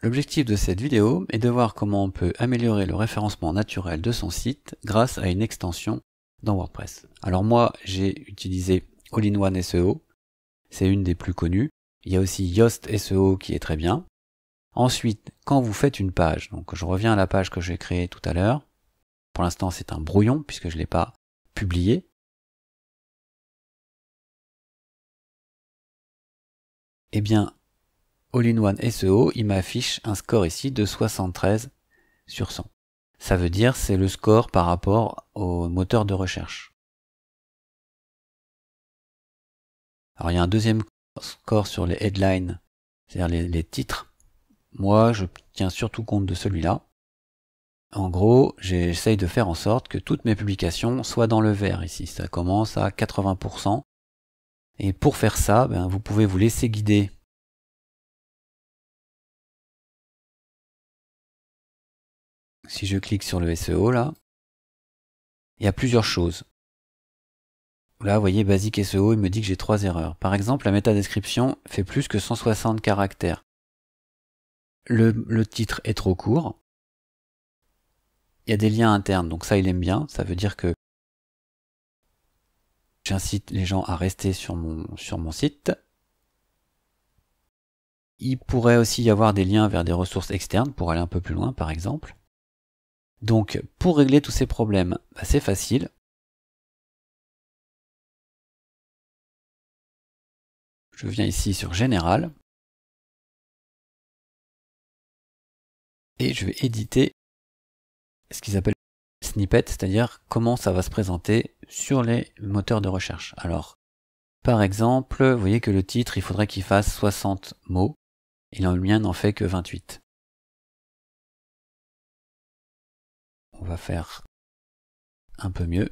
L'objectif de cette vidéo est de voir comment on peut améliorer le référencement naturel de son site grâce à une extension dans WordPress. Alors moi, j'ai utilisé All-in-One SEO, c'est une des plus connues. Il y a aussi Yoast SEO qui est très bien. Ensuite, quand vous faites une page, donc je reviens à la page que j'ai créée tout à l'heure, pour l'instant c'est un brouillon puisque je ne l'ai pas publié, eh bien, All-in-One SEO, il m'affiche un score ici de 73 sur 100. Ça veut dire c'est le score par rapport au moteur de recherche. Alors il y a un deuxième score sur les headlines, c'est-à-dire les, titres. Moi, je tiens surtout compte de celui-là. En gros, j'essaye de faire en sorte que toutes mes publications soient dans le vert ici. Ça commence à 80%. Et pour faire ça, ben, vous pouvez vous laisser guider si je clique sur le SEO là, il y a plusieurs choses. Là, vous voyez, basique SEO, il me dit que j'ai trois erreurs. Par exemple, la métadescription fait plus que 160 caractères. Le, le, titre est trop court. Il y a des liens internes, donc ça, il aime bien. Ça veut dire que j'incite les gens à rester sur mon, sur mon site. Il pourrait aussi y avoir des liens vers des ressources externes pour aller un peu plus loin, par exemple. Donc pour régler tous ces problèmes, bah, c'est facile. Je viens ici sur Général. Et je vais éditer ce qu'ils appellent snippet, c'est-à-dire comment ça va se présenter sur les moteurs de recherche. Alors, par exemple, vous voyez que le titre, il faudrait qu'il fasse 60 mots, et le mien n'en fait que 28. on va faire un peu mieux.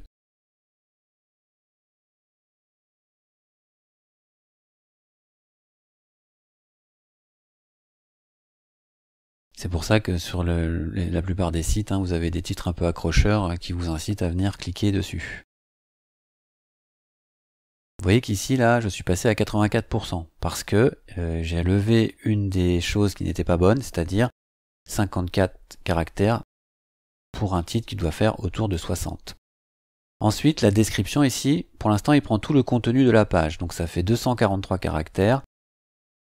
C'est pour ça que sur la plupart des sites, hein, vous avez des titres un peu accrocheurs euh, qui vous incitent à venir cliquer dessus. Vous voyez qu'ici, là, je suis passé à 84%, parce que euh, j'ai levé une des choses qui n'était pas bonne, c'est-à-dire 54 caractères pour un titre qui doit faire autour de 60. Ensuite, la description ici, pour l'instant, il prend tout le contenu de la page, donc ça fait 243 caractères,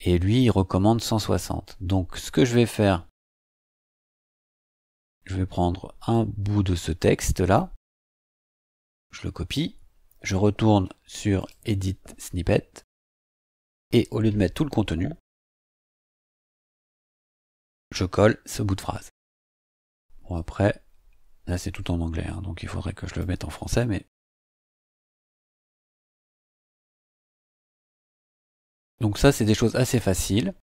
et lui, il recommande 160. Donc, ce que je vais faire, je vais prendre un bout de ce texte-là, je le copie, je retourne sur Edit Snippet, et au lieu de mettre tout le contenu, je colle ce bout de phrase. Bon, après, Là, c'est tout en anglais, hein, donc il faudrait que je le mette en français, mais. Donc, ça, c'est des choses assez faciles.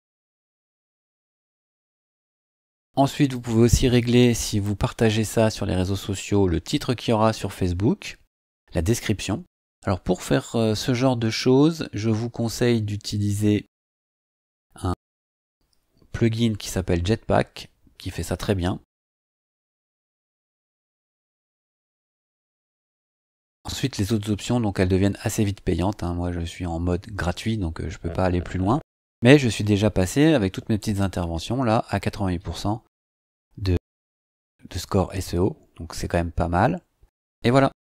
Ensuite, vous pouvez aussi régler, si vous partagez ça sur les réseaux sociaux, le titre qu'il y aura sur Facebook, la description. Alors, pour faire euh, ce genre de choses, je vous conseille d'utiliser un plugin qui s'appelle Jetpack, qui fait ça très bien. Ensuite, les autres options, donc elles deviennent assez vite payantes. Hein. Moi, je suis en mode gratuit, donc euh, je ne peux pas aller plus loin. Mais je suis déjà passé, avec toutes mes petites interventions, là, à 88% de, de score SEO. Donc c'est quand même pas mal. Et voilà.